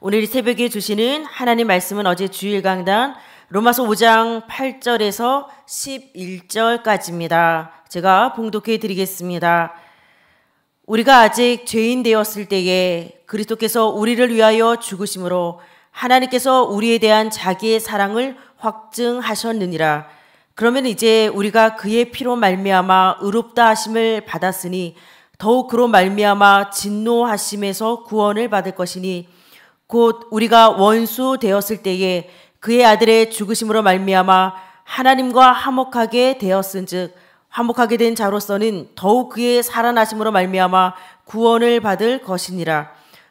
오늘 새벽에 주시는 하나님 말씀은 어제 주일 강단 로마서 5장 8절에서 11절까지입니다. 제가 봉독해 드리겠습니다. 우리가 아직 죄인 되었을 때에 그리스도께서 우리를 위하여 죽으심으로 하나님께서 우리에 대한 자기의 사랑을 확증하셨느니라. 그러면 이제 우리가 그의 피로 말미암아 의롭다 하심을 받았으니 더욱 그로 말미암아 진노하심에서 구원을 받을 것이니 곧 우리가 원수 되었을 때에 그의 아들의 죽으심으로 말미암아 하나님과 화목하게 되었은즉 화목하게 된 자로서는 더욱 그의 살아나심으로 말미암아 구원을 받을 것이니라.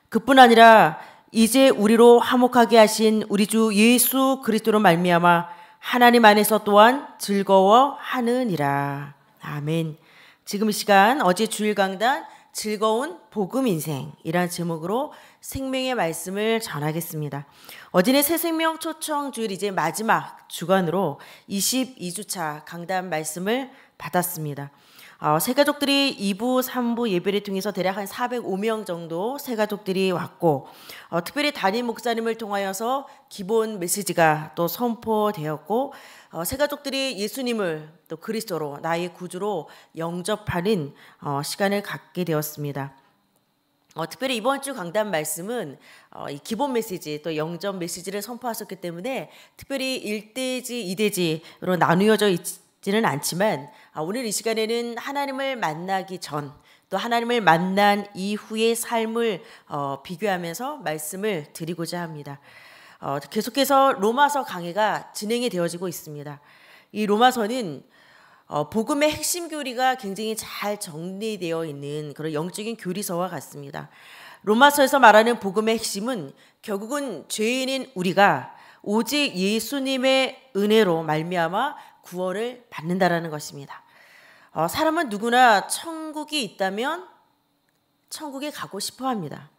그뿐 아니라 이제 우리로 화목하게 하신 우리 주 예수 그리스도로 말미암아 하나님 안에서 또한 즐거워하느니라. 아멘. 지금 이 시간 어제 주일 강단 즐거운 복음 인생이란 제목으로 생명의 말씀을 전하겠습니다. 어진의 새 생명 초청주일 이제 마지막 주간으로 22주차 강단 말씀을 받았습니다. 어, 새 가족들이 2부, 3부 예배를 통해서 대략 한 405명 정도 새 가족들이 왔고 어, 특별히 담임 목사님을 통하여서 기본 메시지가 또 선포되었고 어, 새 가족들이 예수님을 또 그리스도로 나의 구주로 영접하는 어, 시간을 갖게 되었습니다. 어, 특별히 이번 주 강단 말씀은 어, 이 기본 메시지 또 영점 메시지를 선포하셨기 때문에 특별히 1대지, 2대지로 나누어져 있지는 않지만 아, 오늘 이 시간에는 하나님을 만나기 전, 또 하나님을 만난 이후의 삶을 어, 비교하면서 말씀을 드리고자 합니다. 어, 계속해서 로마서 강의가 진행이 되어지고 있습니다. 이 로마서는 어, 복음의 핵심 교리가 굉장히 잘 정리되어 있는 그런 영적인 교리서와 같습니다. 로마서에서 말하는 복음의 핵심은 결국은 죄인인 우리가 오직 예수님의 은혜로 말미암아 구원을 받는다라는 것입니다. 어, 사람은 누구나 천국이 있다면 천국에 가고 싶어 합니다.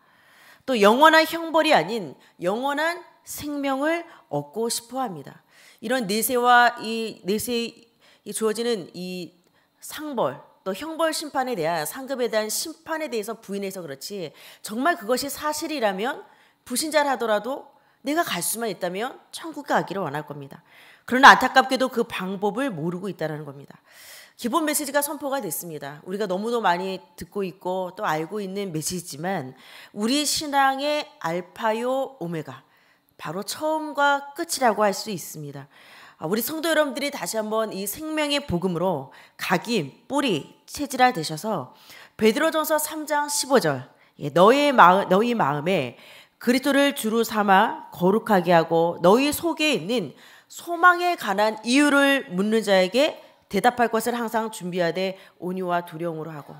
또 영원한 형벌이 아닌 영원한 생명을 얻고 싶어 합니다. 이런 내세와 이 내세 이 주어지는 이 상벌 또 형벌 심판에 대한 상급에 대한 심판에 대해서 부인해서 그렇지 정말 그것이 사실이라면 부신자라더라도 내가 갈 수만 있다면 천국 가기를 원할 겁니다. 그러나 안타깝게도 그 방법을 모르고 있다는 겁니다. 기본 메시지가 선포가 됐습니다. 우리가 너무도 많이 듣고 있고 또 알고 있는 메시지지만 우리 신앙의 알파요 오메가 바로 처음과 끝이라고 할 수 있습니다. 아, 우리 성도 여러분들이 다시 한번 이 생명의 복음으로 각인, 뿌리, 체질화 되셔서 베드로전서 3장 15절 예, 너의 마음, 너희 마음에 그리스도를 주로 삼아 거룩하게 하고 너희 속에 있는 소망에 관한 이유를 묻는 자에게 대답할 것을 항상 준비하되 온유와 두려움으로 하고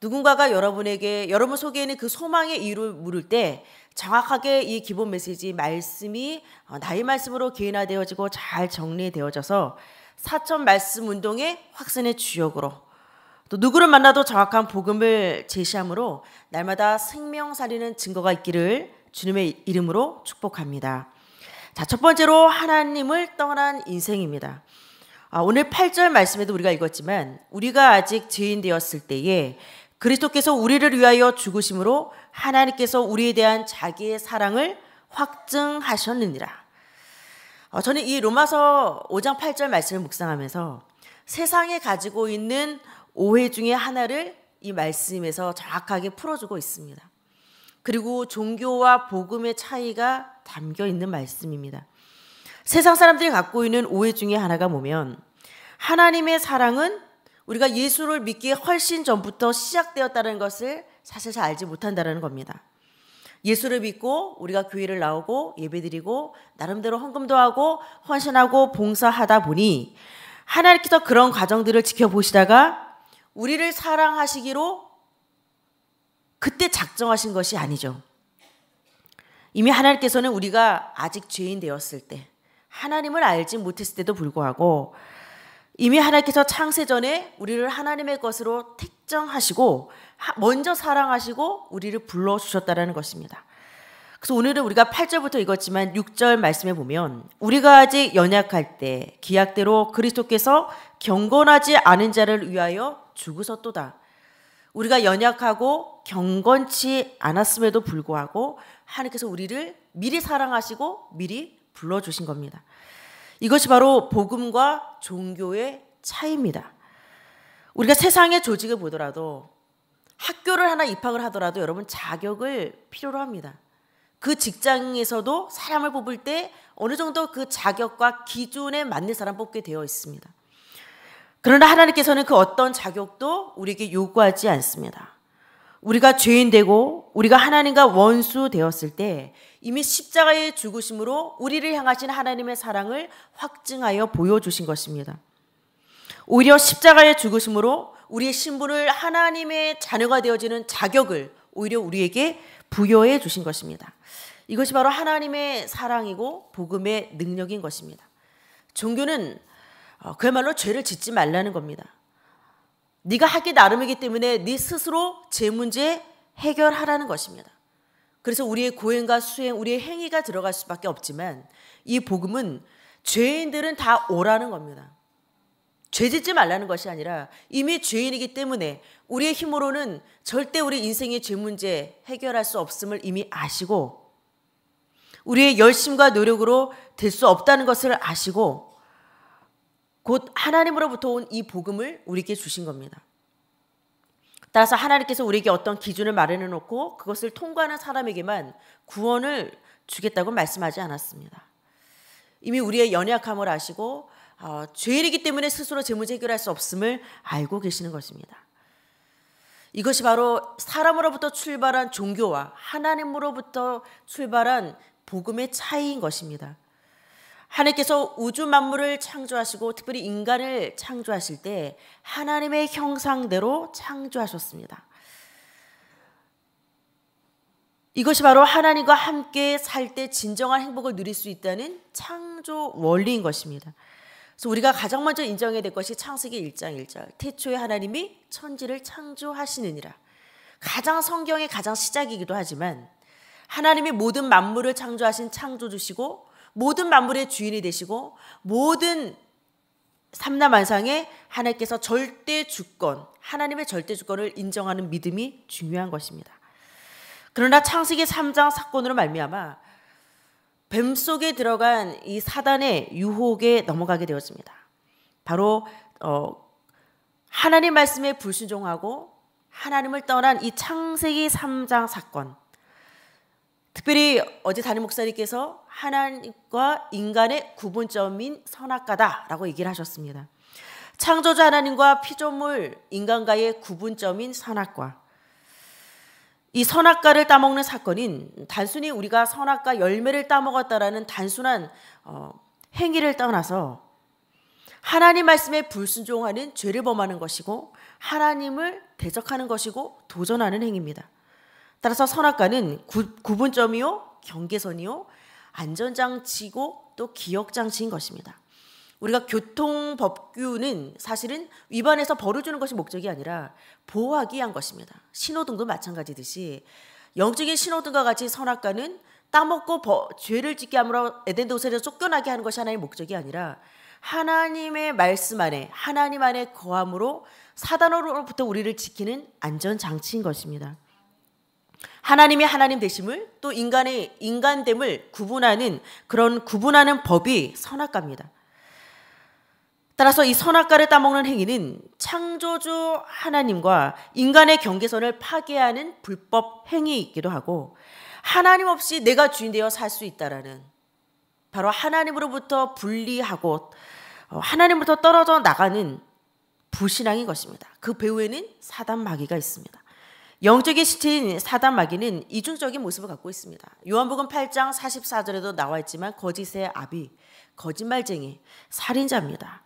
누군가가 여러분에게 여러분 속에 있는 그 소망의 이유를 물을 때 정확하게 이 기본 메시지 말씀이 어, 나의 말씀으로 개인화되어지고 잘 정리되어져서 사천 말씀 운동의 확산의 주역으로 또 누구를 만나도 정확한 복음을 제시함으로 날마다 생명 살리는 증거가 있기를 주님의 이름으로 축복합니다. 자, 첫 번째로 하나님을 떠난 인생입니다. 아, 오늘 8절 말씀에도 우리가 읽었지만 우리가 아직 죄인 되었을 때에 그리스도께서 우리를 위하여 죽으심으로 하나님께서 우리에 대한 자기의 사랑을 확증하셨느니라. 어, 저는 이 로마서 5장 8절 말씀을 묵상하면서 세상에 가지고 있는 오해 중에 하나를 이 말씀에서 정확하게 풀어주고 있습니다. 그리고 종교와 복음의 차이가 담겨 있는 말씀입니다. 세상 사람들이 갖고 있는 오해 중에 하나가 뭐면 하나님의 사랑은 우리가 예수를 믿기 훨씬 전부터 시작되었다는 것을 사실 잘 알지 못한다는 겁니다. 예수를 믿고 우리가 교회를 나오고 예배드리고 나름대로 헌금도 하고 헌신하고 봉사하다 보니 하나님께서 그런 과정들을 지켜보시다가 우리를 사랑하시기로 그때 작정하신 것이 아니죠. 이미 하나님께서는 우리가 아직 죄인 되었을 때 하나님을 알지 못했을 때도 불구하고 이미 하나님께서 창세전에 우리를 하나님의 것으로 특정하시고 먼저 사랑하시고 우리를 불러 주셨다라는 것입니다. 그래서 오늘은 우리가 8절부터 읽었지만 6절 말씀에 보면 우리가 아직 연약할 때 기약대로 그리스도께서 경건하지 않은 자를 위하여 죽으셨도다. 우리가 연약하고 경건치 않았음에도 불구하고 하나님께서 우리를 미리 사랑하시고 미리 불러주신 겁니다. 이것이 바로 복음과 종교의 차이입니다. 우리가 세상의 조직을 보더라도 학교를 하나 입학을 하더라도 여러분 자격을 필요로 합니다. 그 직장에서도 사람을 뽑을 때 어느 정도 그 자격과 기준에 맞는 사람 뽑게 되어 있습니다. 그러나 하나님께서는 그 어떤 자격도 우리에게 요구하지 않습니다. 우리가 죄인 되고 우리가 하나님과 원수 되었을 때 이미 십자가의 죽으심으로 우리를 향하신 하나님의 사랑을 확증하여 보여주신 것입니다. 오히려 십자가의 죽으심으로 우리의 신분을 하나님의 자녀가 되어지는 자격을 오히려 우리에게 부여해 주신 것입니다. 이것이 바로 하나님의 사랑이고 복음의 능력인 것입니다. 종교는 어, 그야말로 죄를 짓지 말라는 겁니다. 네가 하기 나름이기 때문에 네 스스로 제 문제 에 해결하라는 것입니다. 그래서 우리의 고행과 수행, 우리의 행위가 들어갈 수밖에 없지만 이 복음은 죄인들은 다 오라는 겁니다. 죄 짓지 말라는 것이 아니라 이미 죄인이기 때문에 우리의 힘으로는 절대 우리 인생의 죄 문제 해결할 수 없음을 이미 아시고 우리의 열심과 노력으로 될 수 없다는 것을 아시고 곧 하나님으로부터 온 이 복음을 우리에게 주신 겁니다. 따라서 하나님께서 우리에게 어떤 기준을 마련해 놓고 그것을 통과하는 사람에게만 구원을 주겠다고 말씀하지 않았습니다. 이미 우리의 연약함을 아시고 어, 죄인이기 때문에 스스로 제 문제 해결할 수 없음을 알고 계시는 것입니다. 이것이 바로 사람으로부터 출발한 종교와 하나님으로부터 출발한 복음의 차이인 것입니다. 하나님께서 우주 만물을 창조하시고 특별히 인간을 창조하실 때 하나님의 형상대로 창조하셨습니다. 이것이 바로 하나님과 함께 살 때 진정한 행복을 누릴 수 있다는 창조 원리인 것입니다. 그래서 우리가 가장 먼저 인정해야 될 것이 창세기 1장 1절. 태초에 하나님이 천지를 창조하시느니라. 가장 성경의 가장 시작이기도 하지만 하나님이 모든 만물을 창조하신 창조주시고 모든 만물의 주인이 되시고 모든 삼라만상에 하나님께서 절대 주권, 하나님의 절대 주권을 인정하는 믿음이 중요한 것입니다. 그러나 창세기 3장 사건으로 말미암아 뱀 속에 들어간 이 사단의 유혹에 넘어가게 되었습니다. 바로 어, 하나님 말씀에 불순종하고 하나님을 떠난 이 창세기 3장 사건. 특별히 어제 담임 목사님께서 하나님과 인간의 구분점인 선악과다라고 얘기를 하셨습니다. 창조자 하나님과 피조물 인간과의 구분점인 선악과. 이 선악과를 따먹는 사건인 단순히 우리가 선악과 열매를 따먹었다라는 단순한 어, 행위를 떠나서 하나님 말씀에 불순종하는 죄를 범하는 것이고 하나님을 대적하는 것이고 도전하는 행위입니다. 따라서 선악과는 구, 분점이요 경계선이요 안전장치고 또 기억장치인 것입니다. 우리가 교통법규는 사실은 위반해서 벌을 주는 것이 목적이 아니라 보호하기 위한 것입니다. 신호등도 마찬가지듯이 영적인 신호등과 같이 선악과는 따먹고 버, 죄를 짓게 함으로 에덴 동산에서 쫓겨나게 하는 것이 하나의 목적이 아니라 하나님의 말씀 안에 하나님 안에 거함으로 사단으로부터 우리를 지키는 안전 장치인 것입니다. 하나님이 하나님 되심을 또 인간의 인간됨을 구분하는 그런 구분하는 법이 선악가입니다. 따라서 이 선악과를 따먹는 행위는 창조주 하나님과 인간의 경계선을 파괴하는 불법 행위이기도 하고 하나님 없이 내가 주인 되어 살 수 있다라는 바로 하나님으로부터 분리하고 어, 하나님부터 떨어져 나가는 불신앙인 것입니다. 그 배후에는 사단 마귀가 있습니다. 영적인 시체인 사단 마귀는 이중적인 모습을 갖고 있습니다. 요한복음 8장 44절에도 나와 있지만 거짓의 아비, 거짓말쟁이, 살인자입니다.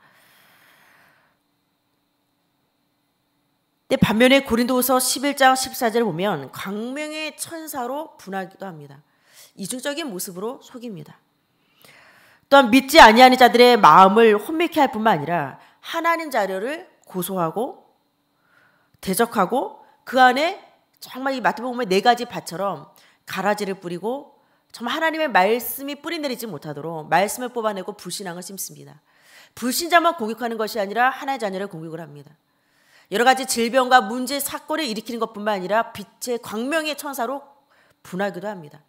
근데 반면에 고린도후서 11장 14절을 보면 광명의 천사로 분하기도 합니다. 이중적인 모습으로 속입니다. 또한 믿지 아니하는 자들의 마음을 혼미케 할 뿐만 아니라 하나님 자료를 고소하고 대적하고 그 안에 정말 이 마태복음 의네 가지 밭처럼 가라지를 뿌리고 정말 하나님의 말씀이 뿌리 내리지 못하도록 말씀을 뽑아내고 불신앙을 심습니다. 불신자만 공격하는 것이 아니라 하나의 자녀를 공격을 합니다. 여러 가지 질병과 문제, 사건을 일으키는 것뿐만 아니라 빛의 광명의 천사로 분하기도 합니다.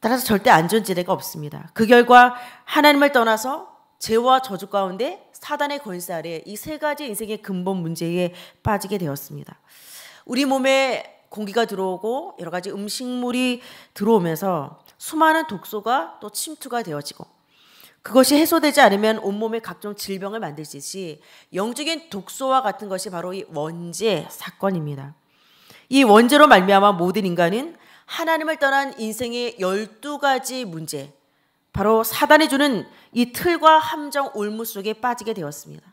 따라서 절대 안전지대가 없습니다. 그 결과 하나님을 떠나서 죄와 저주 가운데 사단의 권세 아래 이 세 가지 인생의 근본 문제에 빠지게 되었습니다. 우리 몸에 공기가 들어오고 여러 가지 음식물이 들어오면서 수많은 독소가 또 침투가 되어지고 그것이 해소되지 않으면 온몸에 각종 질병을 만들듯이 영적인 독소와 같은 것이 바로 이 원죄 사건입니다. 이 원죄로 말미암아 모든 인간은 하나님을 떠난 인생의 12가지 문제, 바로 사단이 주는 이 틀과 함정 올무 속에 빠지게 되었습니다.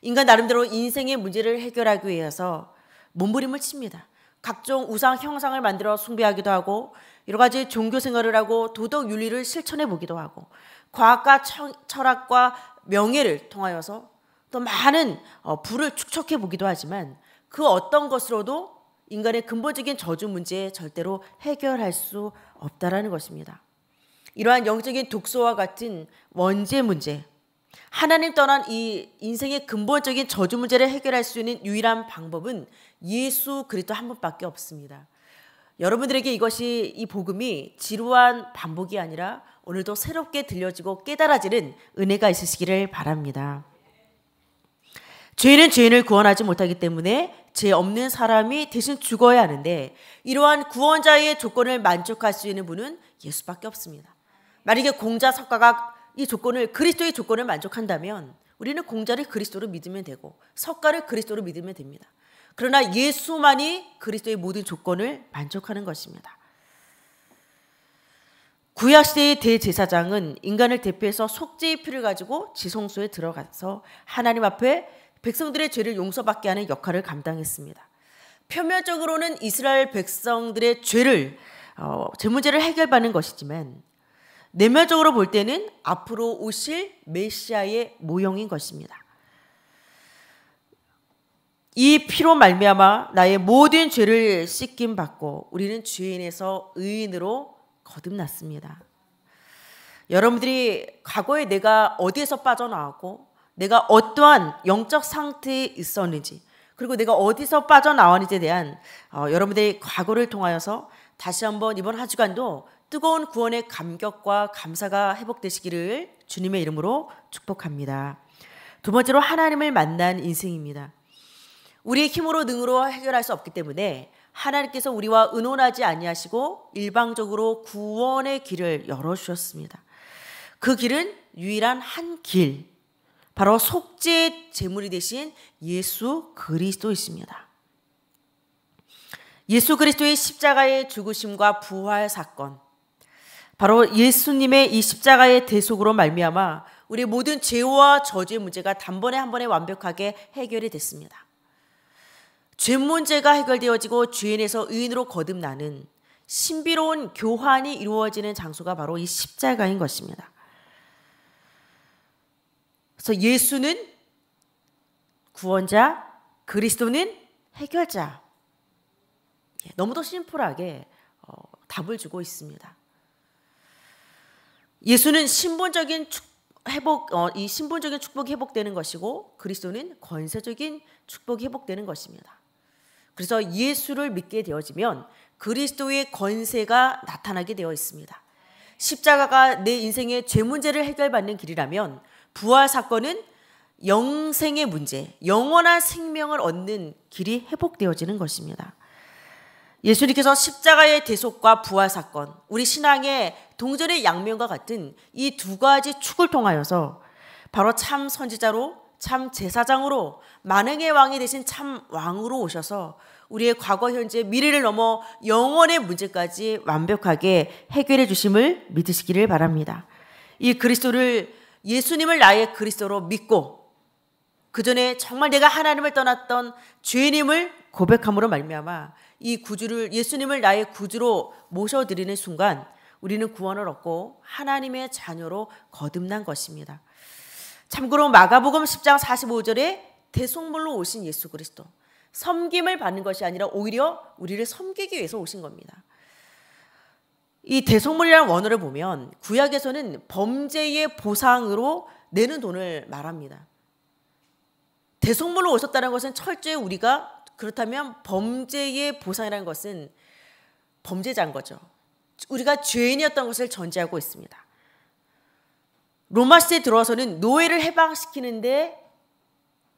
인간 나름대로 인생의 문제를 해결하기 위해서 몸부림을 칩니다. 각종 우상 형상을 만들어 숭배하기도 하고 여러 가지 종교 생활을 하고 도덕 윤리를 실천해 보기도 하고 과학과 철학과 명예를 통하여서 또 많은 어, 부 축적해 보기도 하지만 그 어떤 것으로도 인간의 근본적인 저주 문제 절대로 해결할 수 없다라는 것입니다. 이러한 영적인 독소와 같은 원죄 문제, 하나님 떠난 이 인생의 근본적인 저주 문제를 해결할 수 있는 유일한 방법은 예수 그리스도 한 분밖에 없습니다. 여러분들에게 이것이 이 복음이 지루한 반복이 아니라 오늘도 새롭게 들려지고 깨달아지는 은혜가 있으시기를 바랍니다. 죄인은 죄인을 구원하지 못하기 때문에 죄 없는 사람이 대신 죽어야 하는데 이러한 구원자의 조건을 만족할 수 있는 분은 예수밖에 없습니다. 만약에 공자 석가가 이 조건을 그리스도의 조건을 만족한다면 우리는 공자를 그리스도로 믿으면 되고 석가를 그리스도로 믿으면 됩니다. 그러나 예수만이 그리스도의 모든 조건을 만족하는 것입니다. 구약시대의 대제사장은 인간을 대표해서 속죄의 피를 가지고 지성소에 들어가서 하나님 앞에 백성들의 죄를 용서받게 하는 역할을 감당했습니다. 표면적으로는 이스라엘 백성들의 죄를 어, 제 문제를 해결받는 것이지만 내면적으로 볼 때는 앞으로 오실 메시아의 모형인 것입니다. 이 피로 말미암아 나의 모든 죄를 씻김 받고 우리는 죄인에서 의인으로 거듭났습니다. 여러분들이 과거에 내가 어디에서 빠져나왔고 내가 어떠한 영적 상태에 있었는지 그리고 내가 어디서 빠져나왔는지에 대한 어, 여러분들의 과거를 통하여서 다시 한번 이번 한 주간도 뜨거운 구원의 감격과 감사가 회복되시기를 주님의 이름으로 축복합니다. 두 번째로 하나님을 만난 인생입니다. 우리의 힘으로 능으로 해결할 수 없기 때문에 하나님께서 우리와 의논하지 아니하시고 일방적으로 구원의 길을 열어주셨습니다. 그 길은 유일한 한 길, 바로 속죄 제물이 되신 예수 그리스도이십니다. 예수 그리스도의 십자가의 죽으심과 부활 사건, 바로 예수님의 이 십자가의 대속으로 말미암아 우리 모든 죄와 저주의 문제가 단번에 한 번에 완벽하게 해결이 됐습니다. 죄 문제가 해결되어지고 죄인에서 의인으로 거듭나는 신비로운 교환이 이루어지는 장소가 바로 이 십자가인 것입니다. 그래서 예수는 구원자, 그리스도는 해결자. 예, 너무도 심플하게 어, 답을 주고 있습니다. 예수는 신분적인 축, 회복, 어, 이 신분적인 축복이 회복되는 것이고 그리스도는 권세적인 축복이 회복되는 것입니다. 그래서 예수를 믿게 되어지면 그리스도의 권세가 나타나게 되어 있습니다. 십자가가 내 인생의 죄 문제를 해결받는 길이라면 부활 사건은 영생의 문제, 영원한 생명을 얻는 길이 회복되어지는 것입니다. 예수님께서 십자가의 대속과 부활 사건, 우리 신앙의 동전의 양면과 같은 이 두 가지 축을 통하여서 바로 참 선지자로 참 제사장으로 만행의 왕이 되신 참 왕으로 오셔서 우리의 과거, 현재, 미래를 넘어 영원의 문제까지 완벽하게 해결해 주심을 믿으시기를 바랍니다. 이 그리스도를 예수님을 나의 그리스도로 믿고 그 전에 정말 내가 하나님을 떠났던 죄인임을 고백함으로 말미암아 이 구주를 예수님을 나의 구주로 모셔드리는 순간 우리는 구원을 얻고 하나님의 자녀로 거듭난 것입니다. 참고로 마가복음 10장 45절에 대속물로 오신 예수 그리스도 섬김을 받는 것이 아니라 오히려 우리를 섬기기 위해서 오신 겁니다. 이 대속물이라는 원어를 보면 구약에서는 범죄의 보상으로 내는 돈을 말합니다. 대속물로 오셨다는 것은 철저히 우리가 그렇다면 범죄의 보상이라는 것은 범죄자인 거죠. 우리가 죄인이었던 것을 전제하고 있습니다. 로마 시대에 들어와서는 노예를 해방시키는데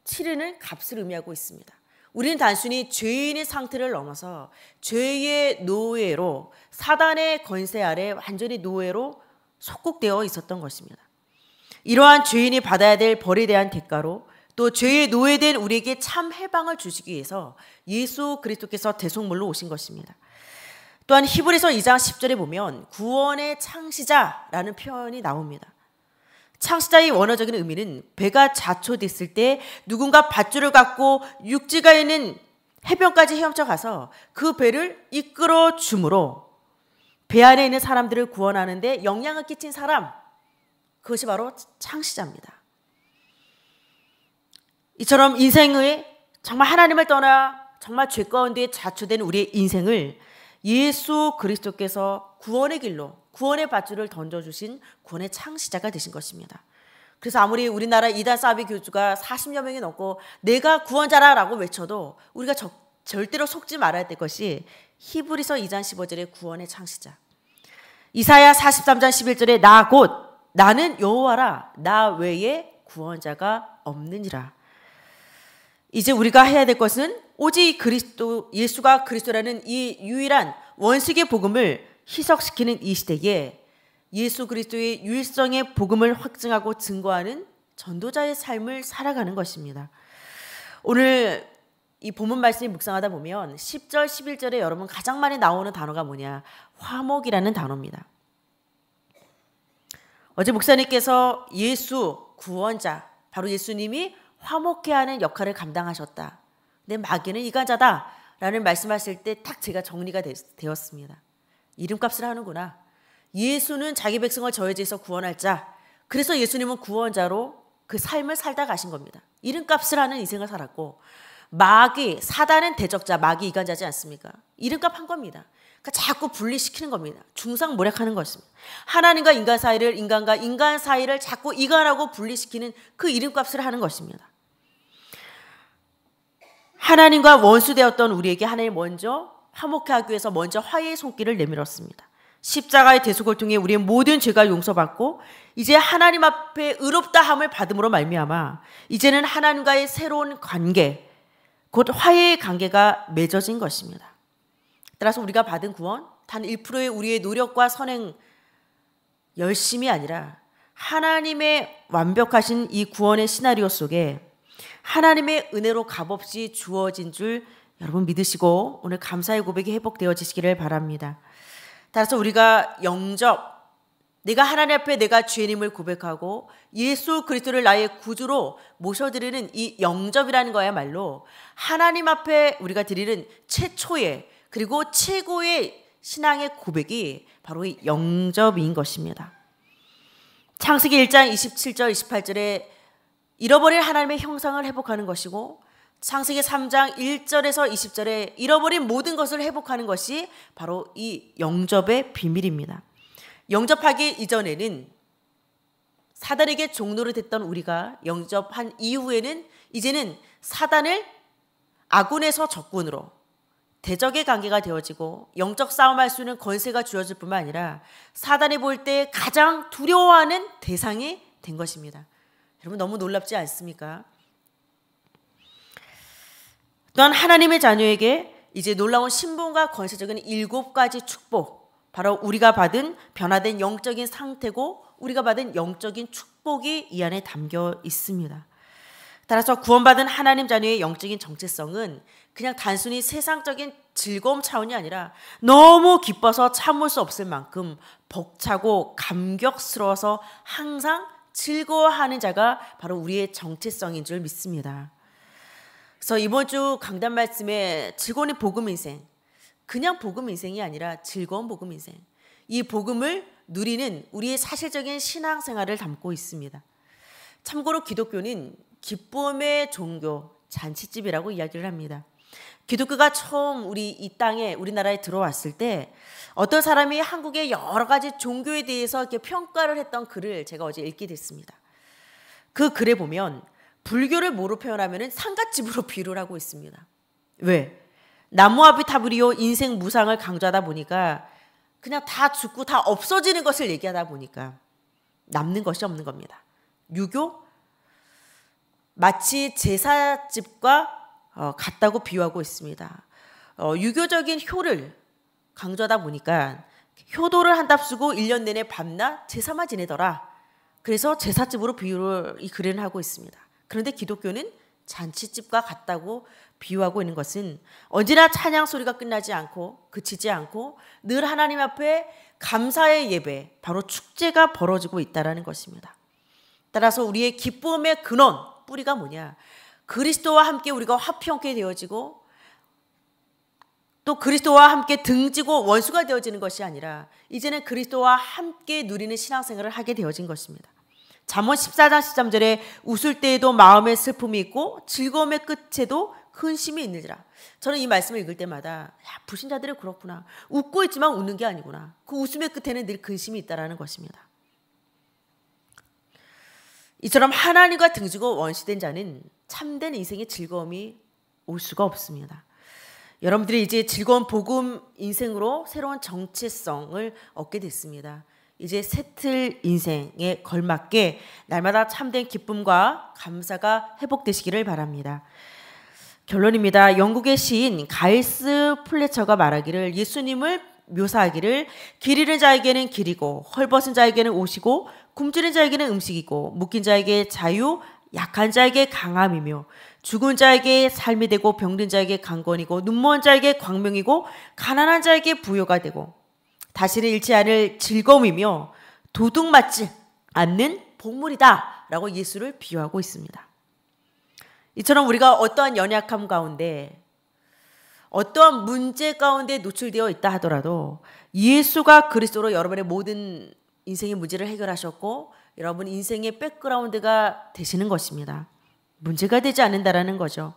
치르는 값을 의미하고 있습니다. 우리는 단순히 죄인의 상태를 넘어서 죄의 노예로 사단의 권세 아래 완전히 노예로 속국되어 있었던 것입니다. 이러한 죄인이 받아야 될 벌에 대한 대가로 또 죄의 노예된 우리에게 참 해방을 주시기 위해서 예수 그리스도께서 대속물로 오신 것입니다. 또한 히브리서 2장 10절에 보면 구원의 창시자라는 표현이 나옵니다. 창시자의 원어적인 의미는 배가 자초됐을 때 누군가 밧줄을 갖고 육지가 있는 해변까지 헤엄쳐 가서 그 배를 이끌어 주므로 배 안에 있는 사람들을 구원하는데 영향을 끼친 사람 그것이 바로 창시자입니다. 이처럼 인생의 정말 하나님을 떠나 정말 죄 가운데 자초된 우리의 인생을 예수 그리스도께서 구원의 길로 구원의 밧줄을 던져주신 구원의 창시자가 되신 것입니다. 그래서 아무리 우리나라 이단 사비 교주가 40여 명이 넘고 내가 구원자라라고 외쳐도 우리가 저, 절대로 속지 말아야 될 것이 히브리서 2장 15절의 구원의 창시자. 이사야 43장 11절에 나 곧 나는 여호와라 나 외에 구원자가 없는니라 이제 우리가 해야 될 것은 오직 그리스도 예수가 그리스도라는 이 유일한 원수의 복음을 희석시키는 이 시대에 예수 그리스도의 유일성의 복음을 확증하고 증거하는 전도자의 삶을 살아가는 것입니다. 오늘 이 본문 말씀이 묵상하다 보면 10절, 11절에 여러분 가장 많이 나오는 단어가 뭐냐? 화목이라는 단어입니다. 어제 목사님께서 예수 구원자 바로 예수님이 화목케 하는 역할을 감당하셨다. 내 마귀는 이간자다. 라는 말씀하실 때 딱 제가 정리가 되었습니다. 이름값을 하는구나. 예수는 자기 백성을 저해지에서 구원할 자. 그래서 예수님은 구원자로 그 삶을 살다 가신 겁니다. 이름값을 하는 인생을 살았고 마귀 사단은 대적자 마귀 이간자지 않습니까? 이름값 한 겁니다. 그러니까 자꾸 분리시키는 겁니다. 중상모략하는 것입니다. 하나님과 인간 사이를 인간과 인간 사이를 자꾸 이간하고 분리시키는 그 이름값을 하는 것입니다. 하나님과 원수되었던 우리에게 하나님 먼저 화목해 하기 위해서 먼저 화해의 손길을 내밀었습니다. 십자가의 대속을 통해 우리의 모든 죄가 용서받고 이제 하나님 앞에 의롭다함을 받음으로 말미암아 이제는 하나님과의 새로운 관계 곧 화해의 관계가 맺어진 것입니다. 따라서 우리가 받은 구원 단 1%의 우리의 노력과 선행 열심이 아니라 하나님의 완벽하신 이 구원의 시나리오 속에 하나님의 은혜로 값없이 주어진 줄 여러분 믿으시고 오늘 감사의 고백이 회복되어지시기를 바랍니다. 따라서 우리가 영접 내가 하나님 앞에 내가 죄인임을 고백하고 예수 그리스도를 나의 구주로 모셔드리는 이 영접이라는 거야말로 하나님 앞에 우리가 드리는 최초의 그리고 최고의 신앙의 고백이 바로 이 영접인 것입니다. 창세기 1장 27절 28절에 잃어버릴 하나님의 형상을 회복하는 것이고 창세기 3장 1절에서 20절에 잃어버린 모든 것을 회복하는 것이 바로 이 영접의 비밀입니다. 영접하기 이전에는 사단에게 종로를 됐던 우리가 영접한 이후에는 이제는 사단을 아군에서 적군으로 대적의 관계가 되어지고 영적 싸움할 수 있는 권세가 주어질 뿐만 아니라 사단이 볼 때 가장 두려워하는 대상이 된 것입니다. 여러분 너무 놀랍지 않습니까? 또한 하나님의 자녀에게 이제 놀라운 신분과 권세적인 일곱 가지 축복, 바로 우리가 받은 변화된 영적인 상태고 우리가 받은 영적인 축복이 이 안에 담겨 있습니다. 따라서 구원받은 하나님 자녀의 영적인 정체성은 그냥 단순히 세상적인 즐거움 차원이 아니라 너무 기뻐서 참을 수 없을 만큼 벅차고 감격스러워서 항상 즐거워하는 자가 바로 우리의 정체성인 줄 믿습니다. 그래서 이번 주 강단 말씀에 즐거운 복음 인생, 그냥 복음 인생이 아니라 즐거운 복음 인생, 이 복음을 누리는 우리의 사실적인 신앙생활을 담고 있습니다. 참고로 기독교는 기쁨의 종교 잔치집이라고 이야기를 합니다. 기독교가 처음 우리 이 땅에 우리나라에 들어왔을 때 어떤 사람이 한국의 여러 가지 종교에 대해서 이렇게 평가를 했던 글을 제가 어제 읽게 됐습니다. 그 글에 보면 불교를 뭐로 표현하면 상갓집으로 비유를 하고 있습니다. 왜? 나무아비타불이요 인생 무상을 강조하다 보니까 그냥 다 죽고 다 없어지는 것을 얘기하다 보니까 남는 것이 없는 겁니다. 유교, 마치 제사집과 어, 같다고 비유하고 있습니다. 어, 유교적인 효를 강조하다 보니까 효도를 한답쓰고 1년 내내 밤낮 제사만 지내더라. 그래서 제사집으로 비유를 이 글에는 하고 있습니다. 그런데 기독교는 잔치집과 같다고 비유하고 있는 것은 언제나 찬양 소리가 끝나지 않고 그치지 않고 늘 하나님 앞에 감사의 예배, 바로 축제가 벌어지고 있다는 것입니다. 따라서 우리의 기쁨의 근원, 뿌리가 뭐냐? 그리스도와 함께 우리가 화평케 되어지고 또 그리스도와 함께 등지고 원수가 되어지는 것이 아니라 이제는 그리스도와 함께 누리는 신앙생활을 하게 되어진 것입니다. 잠언 14장 13절에 웃을 때에도 마음의 슬픔이 있고 즐거움의 끝에도 근심이 있느니라. 저는 이 말씀을 읽을 때마다 야, 불신자들이 그렇구나. 웃고 있지만 웃는 게 아니구나. 그 웃음의 끝에는 늘 근심이 있다라는 것입니다. 이처럼 하나님과 등지고 원시된 자는 참된 인생의 즐거움이 올 수가 없습니다. 여러분들이 이제 즐거운 복음 인생으로 새로운 정체성을 얻게 됐습니다. 이제 새 틀 인생에 걸맞게 날마다 참된 기쁨과 감사가 회복되시기를 바랍니다. 결론입니다. 영국의 시인 가일스 플래처가 말하기를 예수님을 묘사하기를 길 잃은 자에게는 길이고 헐벗은 자에게는 옷이고 굶주린 자에게는 음식이고 묶인 자에게 자유, 약한 자에게 강함이며 죽은 자에게 삶이 되고 병든 자에게 강건이고 눈먼 자에게 광명이고 가난한 자에게 부여가 되고 다시는 잃지 않을 즐거움이며 도둑맞지 않는 복물이다 라고 예수를 비유하고 있습니다. 이처럼 우리가 어떠한 연약함 가운데 어떠한 문제 가운데 노출되어 있다 하더라도 예수가 그리스도로 여러분의 모든 인생의 문제를 해결하셨고 여러분 인생의 백그라운드가 되시는 것입니다. 문제가 되지 않는다라는 거죠.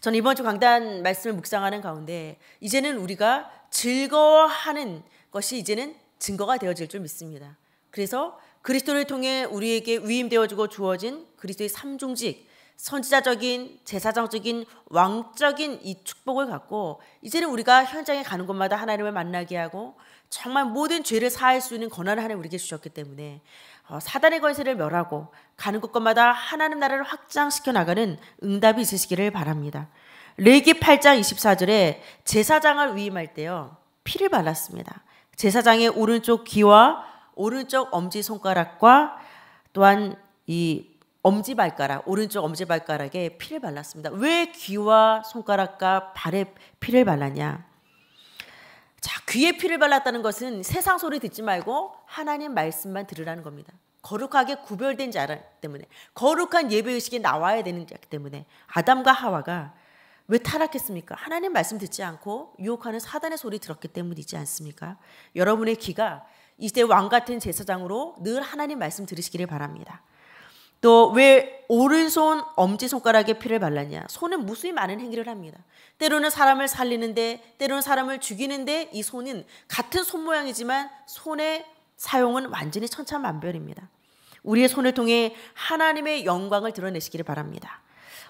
저는 이번 주 강단 말씀을 묵상하는 가운데 이제는 우리가 즐거워하는 것이 이제는 증거가 되어질 줄 믿습니다. 그래서 그리스도를 통해 우리에게 위임되어지고 주어진 그리스도의 삼중직, 선지자적인, 제사장적인, 왕적인 이 축복을 갖고 이제는 우리가 현장에 가는 곳마다 하나님을 만나게 하고 정말 모든 죄를 사할 수 있는 권한을 하나님 우리에게 주셨기 때문에 어, 사단의 권세를 멸하고 가는 곳곳마다 하나님 나라를 확장시켜 나가는 응답이 있으시기를 바랍니다. 레기 8장 24절에 제사장을 위임할 때요 피를 발랐습니다. 제사장의 오른쪽 귀와 오른쪽 엄지 손가락과 또한 이 엄지 발가락 오른쪽 엄지 발가락에 피를 발랐습니다. 왜 귀와 손가락과 발에 피를 발랐냐? 자, 귀에 피를 발랐다는 것은 세상 소리 듣지 말고 하나님 말씀만 들으라는 겁니다. 거룩하게 구별된 자라 때문에 거룩한 예배 의식이 나와야 되는 자 때문에 아담과 하와가 왜 타락했습니까? 하나님 말씀 듣지 않고 유혹하는 사단의 소리 들었기 때문이지 않습니까? 여러분의 귀가 이제 왕 같은 제사장으로 늘 하나님 말씀 들으시기를 바랍니다. 또왜 오른손 엄지손가락에 피를 발랐냐? 손은 무수히 많은 행위를 합니다. 때로는 사람을 살리는데, 때로는 사람을 죽이는데 이 손은 같은 손 모양이지만 손의 사용은 완전히 천차만별입니다. 우리의 손을 통해 하나님의 영광을 드러내시기를 바랍니다.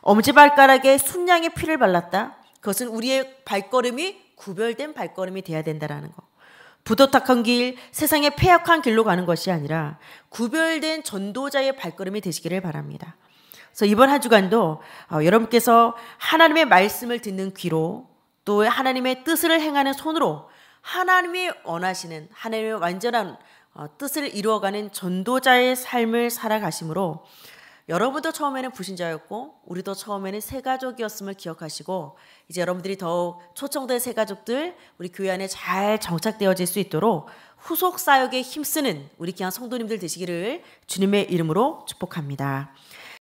엄지발가락에 순양의 피를 발랐다. 그것은 우리의 발걸음이 구별된 발걸음이 되어야 된다는 것. 부도탁한 길, 세상의 폐악한 길로 가는 것이 아니라 구별된 전도자의 발걸음이 되시기를 바랍니다. 그래서 이번 한 주간도 어, 여러분께서 하나님의 말씀을 듣는 귀로 또 하나님의 뜻을 행하는 손으로 하나님이 원하시는 하나님의 완전한 어, 뜻을 이루어가는 전도자의 삶을 살아가심으로 여러분도 처음에는 부신자였고 우리도 처음에는 새 가족이었음을 기억하시고 이제 여러분들이 더욱 초청된 새 가족들 우리 교회 안에 잘 정착되어질 수 있도록 후속 사역에 힘쓰는 우리 귀한 성도님들 되시기를 주님의 이름으로 축복합니다.